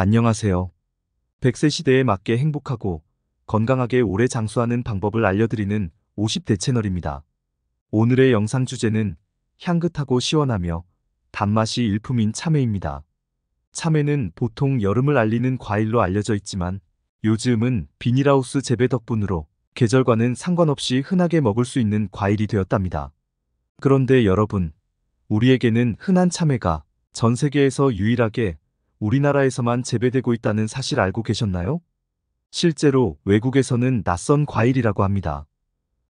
안녕하세요. 100세 시대에 맞게 행복하고 건강하게 오래 장수하는 방법을 알려드리는 50대 채널입니다. 오늘의 영상 주제는 향긋하고 시원하며 단맛이 일품인 참외입니다. 참외는 보통 여름을 알리는 과일로 알려져 있지만 요즘은 비닐하우스 재배 덕분으로 계절과는 상관없이 흔하게 먹을 수 있는 과일이 되었답니다. 그런데 여러분, 우리에게는 흔한 참외가 전 세계에서 유일하게 우리나라에서만 재배되고 있다는 사실 알고 계셨나요? 실제로 외국에서는 낯선 과일이라고 합니다.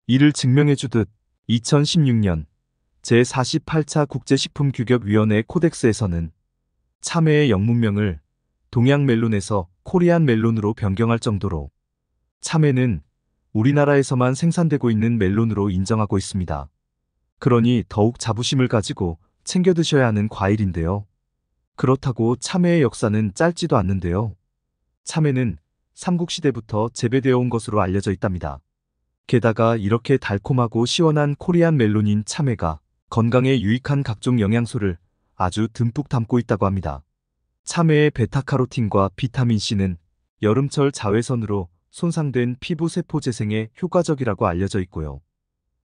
이를 증명해주듯 2016년 제48차 국제식품규격위원회 코덱스에서는 참외의 영문명을 동양 멜론에서 코리안 멜론으로 변경할 정도로 참외는 우리나라에서만 생산되고 있는 멜론으로 인정하고 있습니다. 그러니 더욱 자부심을 가지고 챙겨 드셔야 하는 과일인데요. 그렇다고 참외의 역사는 짧지도 않는데요. 참외는 삼국시대부터 재배되어 온 것으로 알려져 있답니다. 게다가 이렇게 달콤하고 시원한 코리안 멜론인 참외가 건강에 유익한 각종 영양소를 아주 듬뿍 담고 있다고 합니다. 참외의 베타카로틴과 비타민C는 여름철 자외선으로 손상된 피부 세포 재생에 효과적이라고 알려져 있고요.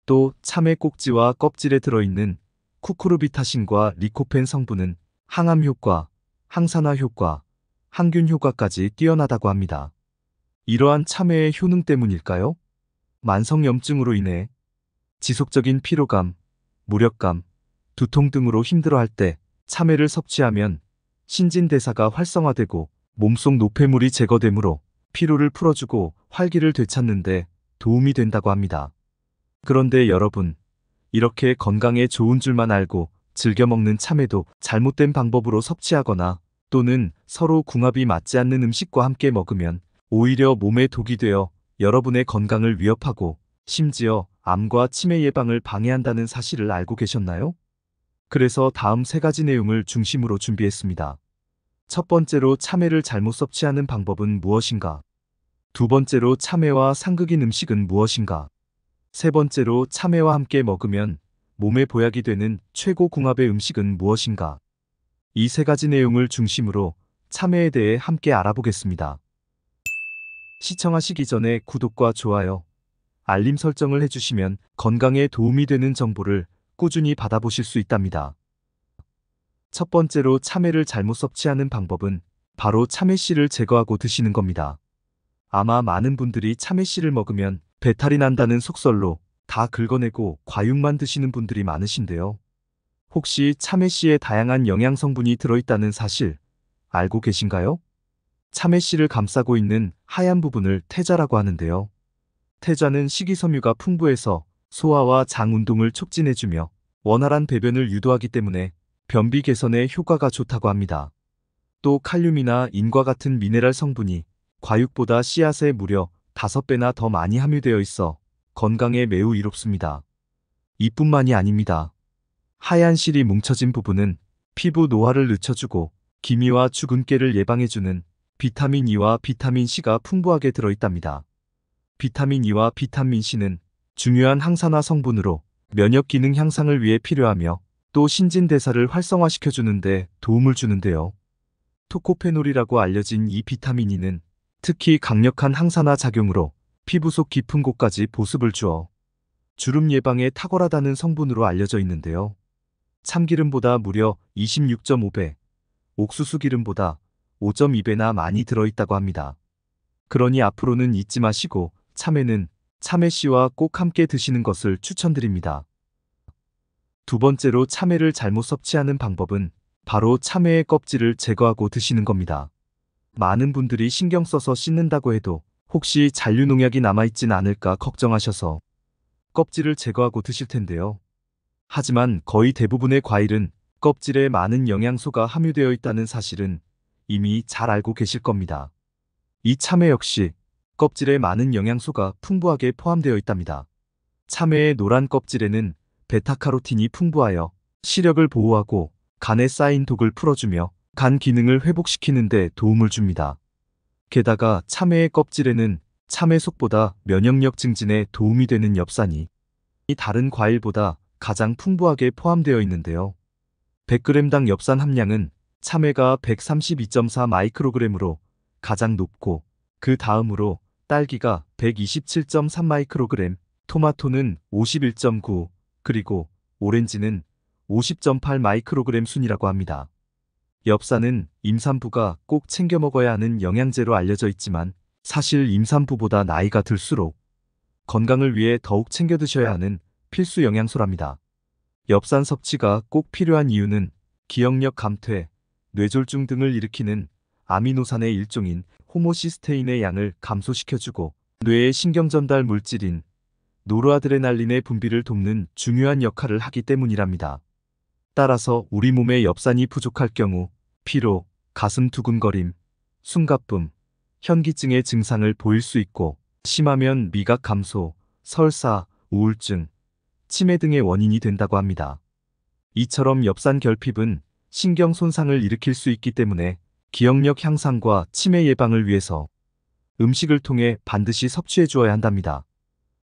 또 참외 꼭지와 껍질에 들어있는 쿠쿠르비타신과 리코펜 성분은 항암 효과, 항산화 효과, 항균 효과까지 뛰어나다고 합니다. 이러한 참외의 효능 때문일까요? 만성염증으로 인해 지속적인 피로감, 무력감, 두통 등으로 힘들어할 때 참외를 섭취하면 신진대사가 활성화되고 몸속 노폐물이 제거되므로 피로를 풀어주고 활기를 되찾는데 도움이 된다고 합니다. 그런데 여러분, 이렇게 건강에 좋은 줄만 알고 즐겨 먹는 참외도 잘못된 방법으로 섭취하거나 또는 서로 궁합이 맞지 않는 음식과 함께 먹으면 오히려 몸에 독이 되어 여러분의 건강을 위협하고 심지어 암과 치매 예방을 방해한다는 사실을 알고 계셨나요? 그래서 다음 세 가지 내용을 중심으로 준비했습니다. 첫 번째로 참외를 잘못 섭취하는 방법은 무엇인가? 두 번째로 참외와 상극인 음식은 무엇인가? 세 번째로 참외와 함께 먹으면 몸에 보약이 되는 최고 궁합의 음식은 무엇인가? 이 세 가지 내용을 중심으로 참외에 대해 함께 알아보겠습니다. 시청하시기 전에 구독과 좋아요, 알림 설정을 해주시면 건강에 도움이 되는 정보를 꾸준히 받아보실 수 있답니다. 첫 번째로 참외를 잘못 섭취하는 방법은 바로 참외씨를 제거하고 드시는 겁니다. 아마 많은 분들이 참외씨를 먹으면 배탈이 난다는 속설로 다 긁어내고 과육만 드시는 분들이 많으신데요. 혹시 참외씨에 다양한 영양 성분이 들어있다는 사실 알고 계신가요? 참외씨를 감싸고 있는 하얀 부분을 태자라고 하는데요. 태자는 식이섬유가 풍부해서 소화와 장 운동을 촉진해주며 원활한 배변을 유도하기 때문에 변비 개선에 효과가 좋다고 합니다. 또 칼륨이나 인과 같은 미네랄 성분이 과육보다 씨앗에 무려 5배나 더 많이 함유되어 있어 건강에 매우 이롭습니다. 이뿐만이 아닙니다. 하얀 실이 뭉쳐진 부분은 피부 노화를 늦춰주고 기미와 주근깨를 예방해주는 비타민 E와 비타민 C가 풍부하게 들어있답니다. 비타민 E와 비타민 C는 중요한 항산화 성분으로 면역 기능 향상을 위해 필요하며 또 신진대사를 활성화시켜주는데 도움을 주는데요. 토코페놀이라고 알려진 이 비타민 E는 특히 강력한 항산화 작용으로 피부 속 깊은 곳까지 보습을 주어 주름 예방에 탁월하다는 성분으로 알려져 있는데요. 참기름보다 무려 26.5배, 옥수수 기름보다 5.2배나 많이 들어있다고 합니다. 그러니 앞으로는 잊지 마시고 참외는 참외씨와 꼭 함께 드시는 것을 추천드립니다. 두 번째로 참외를 잘못 섭취하는 방법은 바로 참외의 껍질을 제거하고 드시는 겁니다. 많은 분들이 신경 써서 씻는다고 해도 혹시 잔류농약이 남아있진 않을까 걱정하셔서 껍질을 제거하고 드실 텐데요. 하지만 거의 대부분의 과일은 껍질에 많은 영양소가 함유되어 있다는 사실은 이미 잘 알고 계실 겁니다. 이 참외 역시 껍질에 많은 영양소가 풍부하게 포함되어 있답니다. 참외의 노란 껍질에는 베타카로틴이 풍부하여 시력을 보호하고 간에 쌓인 독을 풀어주며 간 기능을 회복시키는 데 도움을 줍니다. 게다가 참외의 껍질에는 참외 속보다 면역력 증진에 도움이 되는 엽산이 다른 과일보다 가장 풍부하게 포함되어 있는데요. 100g당 엽산 함량은 참외가 132.4 마이크로그램으로 가장 높고 그 다음으로 딸기가 127.3 마이크로그램, 토마토는 51.9, 그리고 오렌지는 50.8 마이크로그램 순이라고 합니다. 엽산은 임산부가 꼭 챙겨 먹어야 하는 영양제로 알려져 있지만 사실 임산부보다 나이가 들수록 건강을 위해 더욱 챙겨 드셔야 하는 필수 영양소랍니다. 엽산 섭취가 꼭 필요한 이유는 기억력 감퇴, 뇌졸중 등을 일으키는 아미노산의 일종인 호모시스테인의 양을 감소시켜주고 뇌의 신경전달 물질인 노르아드레날린의 분비를 돕는 중요한 역할을 하기 때문이랍니다. 따라서 우리 몸의 엽산이 부족할 경우 피로, 가슴 두근거림, 숨가쁨, 현기증의 증상을 보일 수 있고 심하면 미각 감소, 설사, 우울증, 치매 등의 원인이 된다고 합니다. 이처럼 엽산 결핍은 신경 손상을 일으킬 수 있기 때문에 기억력 향상과 치매 예방을 위해서 음식을 통해 반드시 섭취해 주어야 한답니다.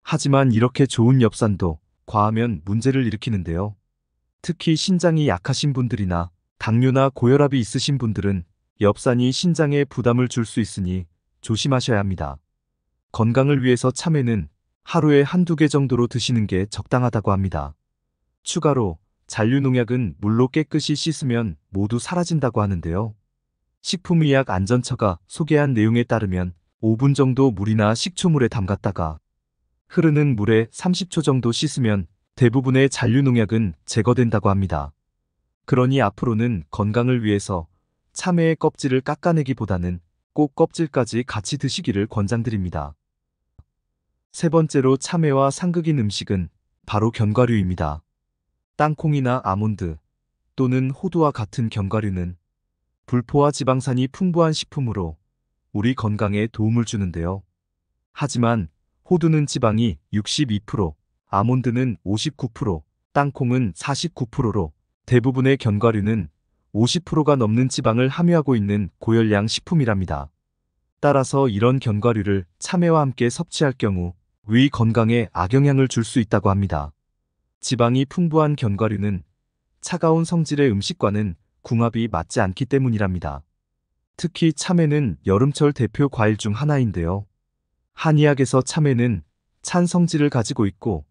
하지만 이렇게 좋은 엽산도 과하면 문제를 일으키는데요. 특히 신장이 약하신 분들이나 당뇨나 고혈압이 있으신 분들은 엽산이 신장에 부담을 줄 수 있으니 조심하셔야 합니다. 건강을 위해서 참외는 하루에 한두 개 정도로 드시는 게 적당하다고 합니다. 추가로 잔류농약은 물로 깨끗이 씻으면 모두 사라진다고 하는데요. 식품의약 안전처가 소개한 내용에 따르면 5분 정도 물이나 식초물에 담갔다가 흐르는 물에 30초 정도 씻으면 대부분의 잔류농약은 제거된다고 합니다. 그러니 앞으로는 건강을 위해서 참외의 껍질을 깎아내기보다는 꼭 껍질까지 같이 드시기를 권장드립니다. 세 번째로 참외와 상극인 음식은 바로 견과류입니다. 땅콩이나 아몬드 또는 호두와 같은 견과류는 불포화 지방산이 풍부한 식품으로 우리 건강에 도움을 주는데요. 하지만 호두는 지방이 62%, 아몬드는 59%, 땅콩은 49%로 대부분의 견과류는 50%가 넘는 지방을 함유하고 있는 고열량 식품이랍니다. 따라서 이런 견과류를 참외와 함께 섭취할 경우 위 건강에 악영향을 줄 수 있다고 합니다. 지방이 풍부한 견과류는 차가운 성질의 음식과는 궁합이 맞지 않기 때문이랍니다. 특히 참외는 여름철 대표 과일 중 하나인데요. 한의학에서 참외는 찬 성질을 가지고 있고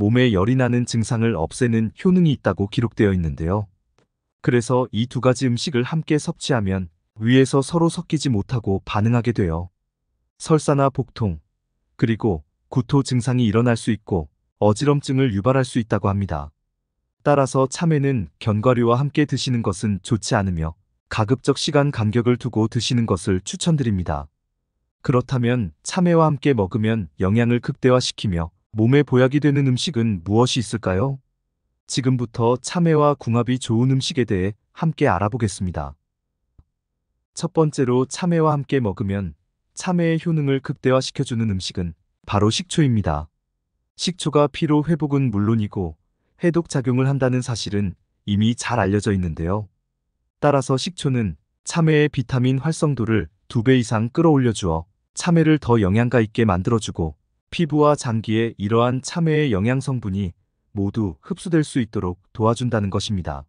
몸에 열이 나는 증상을 없애는 효능이 있다고 기록되어 있는데요. 그래서 이 두 가지 음식을 함께 섭취하면 위에서 서로 섞이지 못하고 반응하게 되어 설사나 복통, 그리고 구토 증상이 일어날 수 있고 어지럼증을 유발할 수 있다고 합니다. 따라서 참외는 견과류와 함께 드시는 것은 좋지 않으며 가급적 시간 간격을 두고 드시는 것을 추천드립니다. 그렇다면 참외와 함께 먹으면 영양을 극대화시키며 몸에 보약이 되는 음식은 무엇이 있을까요? 지금부터 참외와 궁합이 좋은 음식에 대해 함께 알아보겠습니다. 첫 번째로 참외와 함께 먹으면 참외의 효능을 극대화시켜주는 음식은 바로 식초입니다. 식초가 피로 회복은 물론이고 해독작용을 한다는 사실은 이미 잘 알려져 있는데요. 따라서 식초는 참외의 비타민 활성도를 2배 이상 끌어올려 주어 참외를 더 영양가 있게 만들어주고 피부와 장기에 이러한 참외의 영양 성분이 모두 흡수될 수 있도록 도와준다는 것입니다.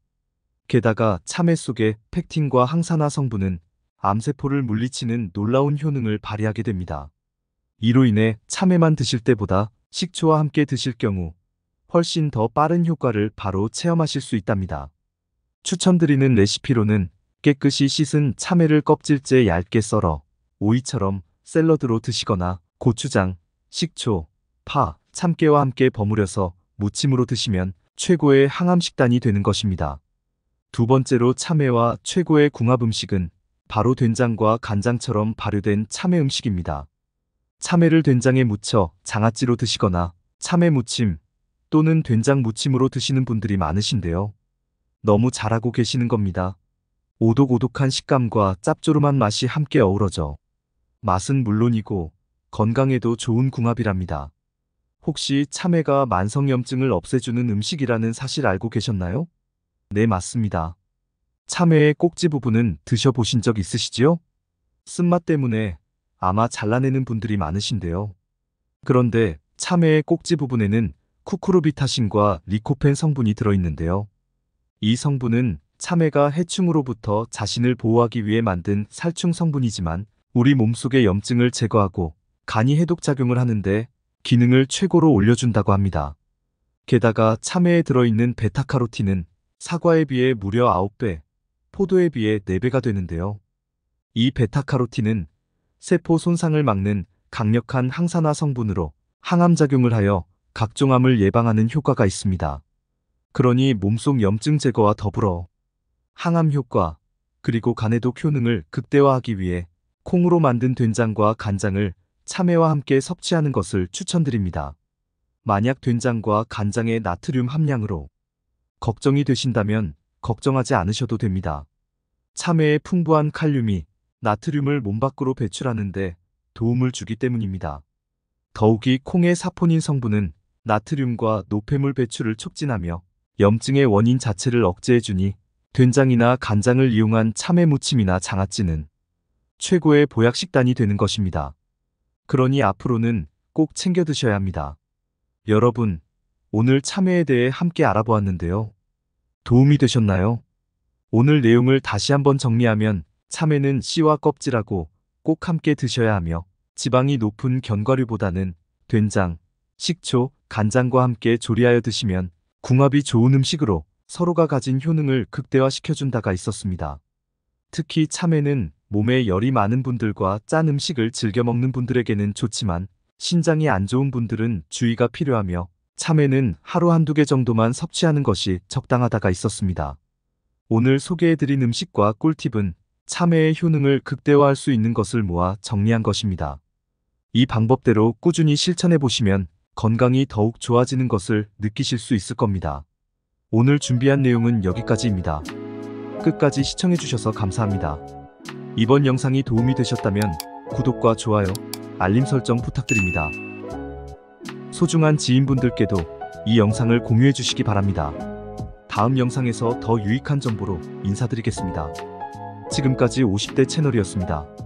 게다가 참외 속의 팩틴과 항산화 성분은 암세포를 물리치는 놀라운 효능을 발휘하게 됩니다. 이로 인해 참외만 드실 때보다 식초와 함께 드실 경우 훨씬 더 빠른 효과를 바로 체험하실 수 있답니다. 추천드리는 레시피로는 깨끗이 씻은 참외를 껍질째 얇게 썰어 오이처럼 샐러드로 드시거나 고추장, 식초, 파, 참깨와 함께 버무려서 무침으로 드시면 최고의 항암 식단이 되는 것입니다. 두 번째로 참외와 최고의 궁합 음식은 바로 된장과 간장처럼 발효된 참외 음식입니다. 참외를 된장에 묻혀 장아찌로 드시거나 참외 무침 또는 된장 무침으로 드시는 분들이 많으신데요. 너무 잘하고 계시는 겁니다. 오독오독한 식감과 짭조름한 맛이 함께 어우러져 맛은 물론이고 건강에도 좋은 궁합이랍니다. 혹시 참외가 만성염증을 없애주는 음식이라는 사실 알고 계셨나요? 네, 맞습니다. 참외의 꼭지 부분은 드셔보신 적 있으시지요? 쓴맛 때문에 아마 잘라내는 분들이 많으신데요. 그런데 참외의 꼭지 부분에는 쿠쿠르비타신과 리코펜 성분이 들어있는데요. 이 성분은 참외가 해충으로부터 자신을 보호하기 위해 만든 살충 성분이지만 우리 몸속의 염증을 제거하고 간이 해독작용을 하는데 기능을 최고로 올려준다고 합니다. 게다가 참외에 들어있는 베타카로틴은 사과에 비해 무려 9배, 포도에 비해 4배가 되는데요. 이 베타카로틴은 세포 손상을 막는 강력한 항산화 성분으로 항암작용을 하여 각종 암을 예방하는 효과가 있습니다. 그러니 몸속 염증 제거와 더불어 항암 효과, 그리고 간해독 효능을 극대화하기 위해 콩으로 만든 된장과 간장을 참외와 함께 섭취하는 것을 추천드립니다. 만약 된장과 간장의 나트륨 함량으로 걱정이 되신다면 걱정하지 않으셔도 됩니다. 참외의 풍부한 칼륨이 나트륨을 몸 밖으로 배출하는데 도움을 주기 때문입니다. 더욱이 콩의 사포닌 성분은 나트륨과 노폐물 배출을 촉진하며 염증의 원인 자체를 억제해주니 된장이나 간장을 이용한 참외 무침이나 장아찌는 최고의 보약식단이 되는 것입니다. 그러니 앞으로는 꼭 챙겨 드셔야 합니다. 여러분, 오늘 참외에 대해 함께 알아보았는데요. 도움이 되셨나요? 오늘 내용을 다시 한번 정리하면 참외는 씨와 껍질하고 꼭 함께 드셔야 하며 지방이 높은 견과류보다는 된장, 식초, 간장과 함께 조리하여 드시면 궁합이 좋은 음식으로 서로가 가진 효능을 극대화시켜준다가 있었습니다. 특히 참외는 몸에 열이 많은 분들과 짠 음식을 즐겨 먹는 분들에게는 좋지만 신장이 안 좋은 분들은 주의가 필요하며 참외는 하루 한두 개 정도만 섭취하는 것이 적당하다가 있었습니다. 오늘 소개해드린 음식과 꿀팁은 참외의 효능을 극대화할 수 있는 것을 모아 정리한 것입니다. 이 방법대로 꾸준히 실천해 보시면 건강이 더욱 좋아지는 것을 느끼실 수 있을 겁니다. 오늘 준비한 내용은 여기까지입니다. 끝까지 시청해주셔서 감사합니다. 이번 영상이 도움이 되셨다면 구독과 좋아요, 알림 설정 부탁드립니다. 소중한 지인분들께도 이 영상을 공유해 주시기 바랍니다. 다음 영상에서 더 유익한 정보로 인사드리겠습니다. 지금까지 50대 채널이었습니다.